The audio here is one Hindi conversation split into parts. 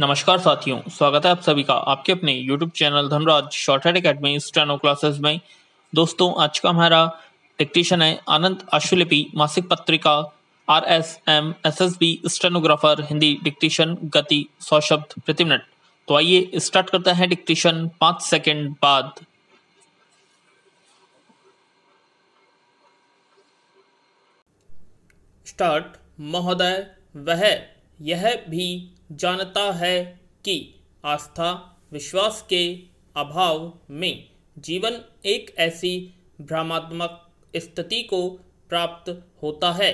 नमस्कार साथियों स्वागत है आप सभी का आपके अपने YouTube channel Dhanraj shorthand academy steno classes में दोस्तों आज का हमारा डिक्टेशन है आनंद अश्वलिपि मासिक पत्रिका R S M S S B stenographer Hindi dictation गति सौ शब्द प्रति मिनट तो आइए स्टार्ट करते हैं डिक्टेशन पांच सेकंड बाद स्टार्ट महोदय वह यह भी जानता है कि आस्था विश्वास के अभाव में जीवन एक ऐसी भ्रमात्मक स्थिति को प्राप्त होता है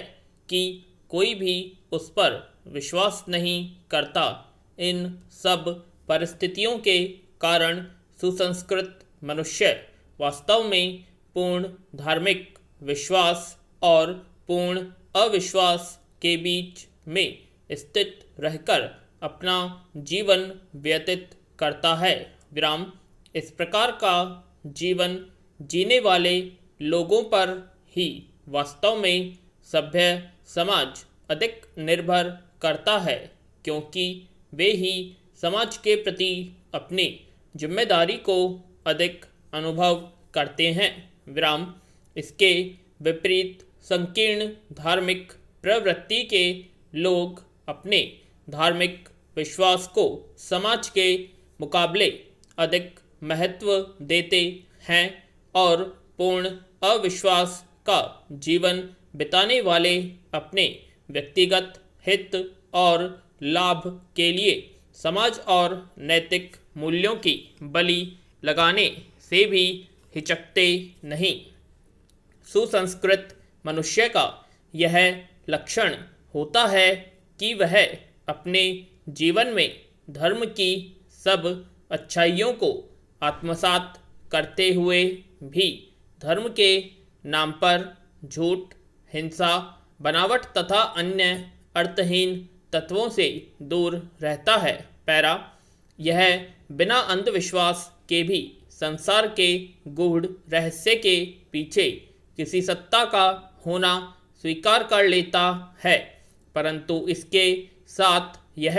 कि कोई भी उस पर विश्वास नहीं करता इन सब परिस्थितियों के कारण सुसंस्कृत मनुष्य वास्तव में पूर्ण धार्मिक विश्वास और पूर्ण अविश्वास के बीच में स्थित रहकर अपना जीवन व्यतीत करता है विराम इस प्रकार का जीवन जीने वाले लोगों पर ही वास्तव में सभ्य समाज अधिक निर्भर करता है क्योंकि वे ही समाज के प्रति अपनी जिम्मेदारी को अधिक अनुभव करते हैं विराम इसके विपरीत संकीर्ण धार्मिक प्रवृत्ति के लोग अपने धार्मिक विश्वास को समाज के मुकाबले अधिक महत्व देते हैं और पूर्ण अविश्वास का जीवन बिताने वाले अपने व्यक्तिगत हित और लाभ के लिए समाज और नैतिक मूल्यों की बलि लगाने से भी हिचकते नहीं सुसंस्कृत मनुष्य का यह लक्षण होता है कि वह अपने जीवन में धर्म की सब अच्छाइयों को आत्मसात करते हुए भी धर्म के नाम पर झूठ हिंसा बनावट तथा अन्य अर्थहीन तत्वों से दूर रहता है पैरा यह बिना अंधविश्वास के भी संसार के गूढ़ रहस्य के पीछे किसी सत्ता का होना स्वीकार कर लेता है परंतु इसके साथ यह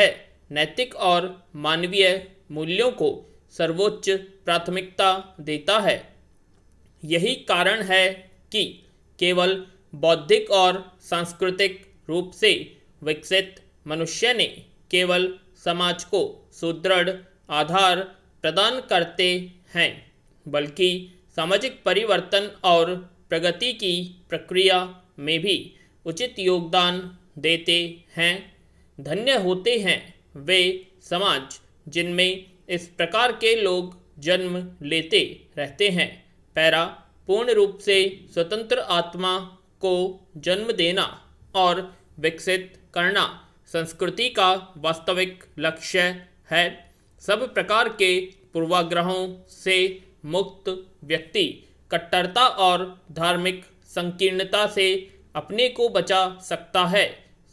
नैतिक और मानवीय मूल्यों को सर्वोच्च प्राथमिकता देता है यही कारण है कि केवल बौद्धिक और सांस्कृतिक रूप से विकसित मनुष्य ने केवल समाज को सुदृढ़ आधार प्रदान करते हैं बल्कि सामाजिक परिवर्तन और प्रगति की प्रक्रिया में भी उचित योगदान देते हैं धन्य होते हैं वे समाज जिनमें इस प्रकार के लोग जन्म लेते रहते हैं पैरा पूर्ण रूप से स्वतंत्र आत्मा को जन्म देना और विकसित करना संस्कृति का वास्तविक लक्ष्य है सब प्रकार के पूर्वाग्रहों से मुक्त व्यक्ति कट्टरता और धार्मिक संकीर्णता से अपने को बचा सकता है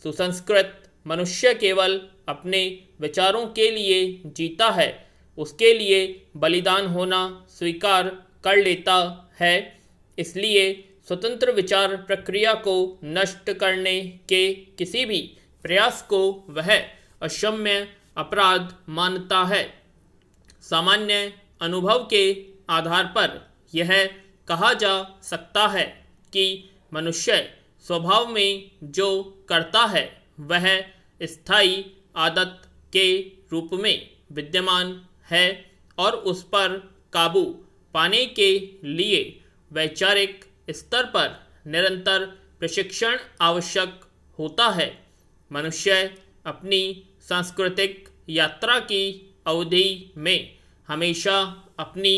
सुसंस्कृत मनुष्य केवल अपने विचारों के लिए जीता है उसके लिए बलिदान होना स्वीकार कर लेता है इसलिए स्वतंत्र विचार प्रक्रिया को नष्ट करने के किसी भी प्रयास को वह अशम्य अपराध मानता है सामान्य अनुभव के आधार पर यह कहा जा सकता है कि मनुष्य स्वभाव में जो करता है वह स्थायी आदत के रूप में विद्यमान है और उस पर काबू पाने के लिए वैचारिक स्तर पर निरंतर प्रशिक्षण आवश्यक होता है मनुष्य अपनी सांस्कृतिक यात्रा की अवधि में हमेशा अपनी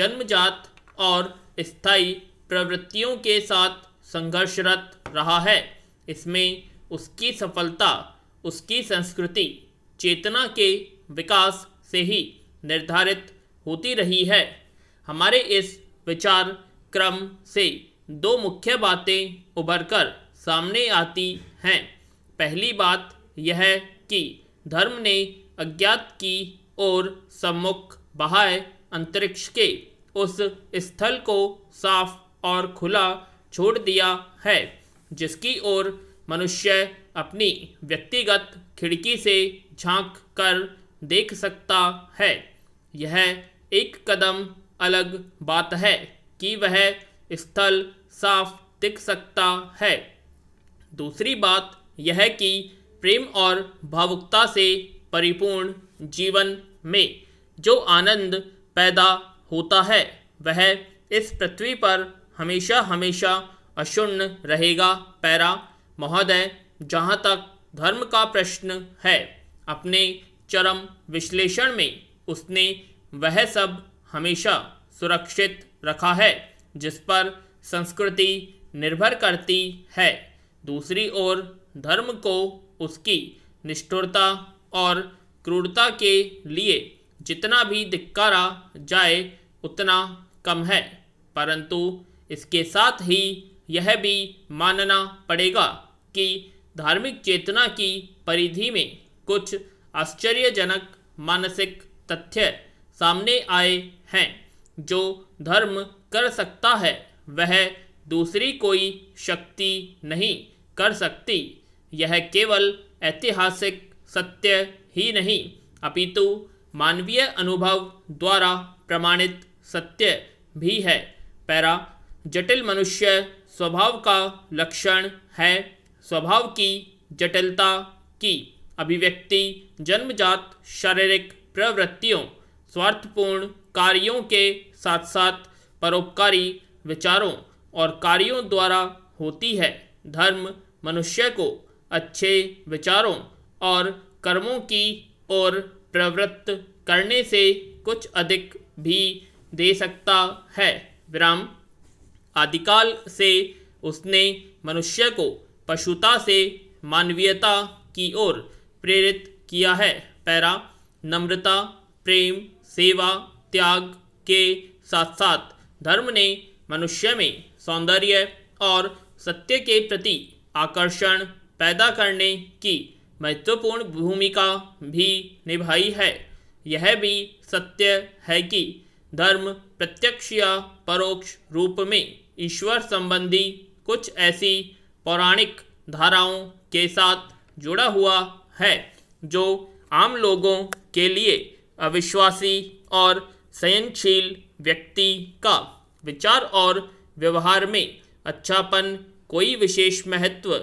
जन्मजात और स्थायी प्रवृत्तियों के साथ संघर्षरत रहा है इसमें उसकी सफलता उसकी संस्कृति चेतना के विकास से ही निर्धारित होती रही है हमारे इस विचार क्रम से दो मुख्य बातें उभरकर सामने आती हैं पहली बात यह कि धर्म ने अज्ञात की ओर सम्मुख बहाय अंतरिक्ष के उस स्थल को साफ और खुला छोड़ दिया है जिसकी ओर मनुष्य अपनी व्यक्तिगत खिड़की से झांक कर देख सकता है यह एक कदम अलग बात है कि वह स्थल साफ दिख सकता है दूसरी बात यह कि प्रेम और भावुकता से परिपूर्ण जीवन में जो आनंद पैदा होता है वह इस पृथ्वी पर हमेशा हमेशा अशून्य रहेगा पैरा महोदय जहाँ तक धर्म का प्रश्न है अपने चरम विश्लेषण में उसने वह सब हमेशा सुरक्षित रखा है जिस पर संस्कृति निर्भर करती है दूसरी ओर धर्म को उसकी निष्ठुरता और क्रूरता के लिए जितना भी धिक्कारा जाए उतना कम है परंतु इसके साथ ही यह भी मानना पड़ेगा कि धार्मिक चेतना की परिधि में कुछ आश्चर्यजनक मानसिक तथ्य सामने आए हैं जो धर्म कर सकता है वह दूसरी कोई शक्ति नहीं कर सकती यह केवल ऐतिहासिक सत्य ही नहीं अपितु मानवीय अनुभव द्वारा प्रमाणित सत्य भी है पैरा जटिल मनुष्य स्वभाव का लक्षण है स्वभाव की जटिलता की अभिव्यक्ति जन्मजात शारीरिक प्रवृत्तियों स्वार्थपूर्ण कार्यों के साथ साथ परोपकारी विचारों और कार्यों द्वारा होती है धर्म मनुष्य को अच्छे विचारों और कर्मों की ओर प्रवृत्त करने से कुछ अधिक भी दे सकता है विराम आदिकाल से उसने मनुष्य को पशुता से मानवीयता की ओर प्रेरित किया है पैरा नम्रता प्रेम सेवा त्याग के साथ साथ धर्म ने मनुष्य में सौंदर्य और सत्य के प्रति आकर्षण पैदा करने की महत्वपूर्ण भूमिका भी निभाई है यह भी सत्य है कि धर्म प्रत्यक्ष या परोक्ष रूप में ईश्वर संबंधी कुछ ऐसी पौराणिक धाराओं के साथ जुड़ा हुआ है जो आम लोगों के लिए अविश्वासी और संयनशील व्यक्ति का विचार और व्यवहार में अच्छापन कोई विशेष महत्व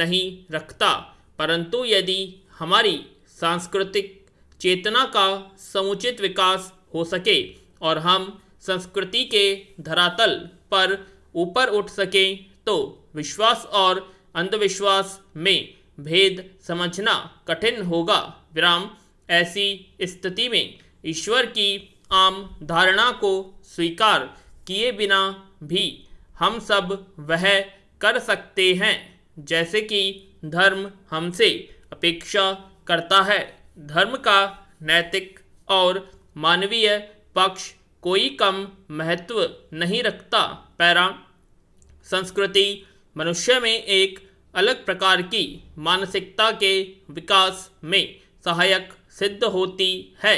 नहीं रखता परंतु यदि हमारी सांस्कृतिक चेतना का समुचित विकास हो सके और हम संस्कृति के धरातल पर ऊपर उठ सकें तो विश्वास और अंधविश्वास में भेद समझना कठिन होगा विराम ऐसी स्थिति में ईश्वर की आम धारणा को स्वीकार किए बिना भी हम सब वह कर सकते हैं जैसे कि धर्म हमसे अपेक्षा करता है धर्म का नैतिक और मानवीय पक्ष कोई कम महत्व नहीं रखता पैरा संस्कृति मनुष्य में एक अलग प्रकार की मानसिकता के विकास में सहायक सिद्ध होती है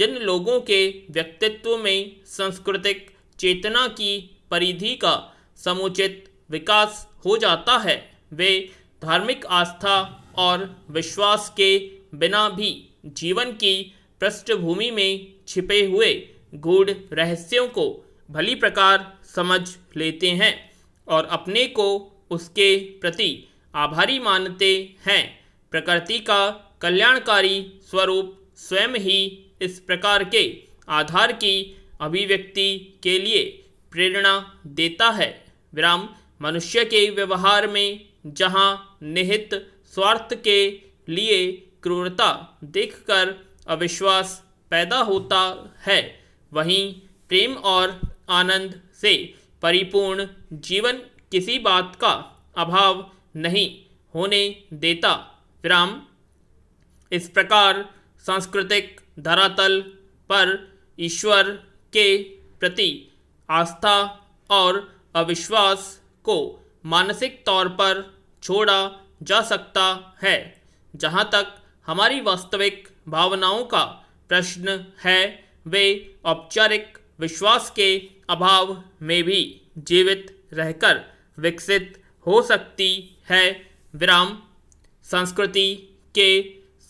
जिन लोगों के व्यक्तित्व में सांस्कृतिक चेतना की परिधि का समुचित विकास हो जाता है वे धार्मिक आस्था और विश्वास के बिना भी जीवन की पृष्ठभूमि में छिपे हुए गूढ़ रहस्यों को भली प्रकार समझ लेते हैं और अपने को उसके प्रति आभारी मानते हैं प्रकृति का कल्याणकारी स्वरूप स्वयं ही इस प्रकार के आधार की अभिव्यक्ति के लिए प्रेरणा देता है विराम मनुष्य के व्यवहार में जहाँ निहित स्वार्थ के लिए क्रूरता देखकर अविश्वास पैदा होता है वहीं प्रेम और आनंद से परिपूर्ण जीवन किसी बात का अभाव नहीं होने देता विराम इस प्रकार सांस्कृतिक धरातल पर ईश्वर के प्रति आस्था और अविश्वास को मानसिक तौर पर छोड़ा जा सकता है जहाँ तक हमारी वास्तविक भावनाओं का प्रश्न है वे औपचारिक विश्वास के अभाव में भी जीवित रहकर विकसित हो सकती है विराम संस्कृति के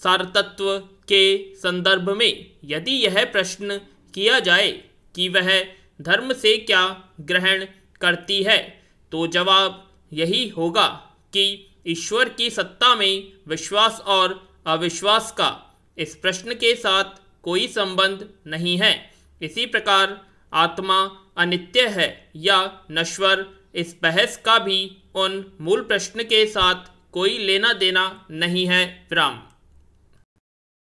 सारतत्व के संदर्भ में यदि यह प्रश्न किया जाए कि वह धर्म से क्या ग्रहण करती है तो जवाब यही होगा कि ईश्वर की सत्ता में विश्वास और अविश्वास का इस प्रश्न के साथ कोई संबंध नहीं है इसी प्रकार आत्मा अनित्य है या नश्वर इस बहस का भी उन मूल प्रश्न के साथ कोई लेना देना नहीं है विराम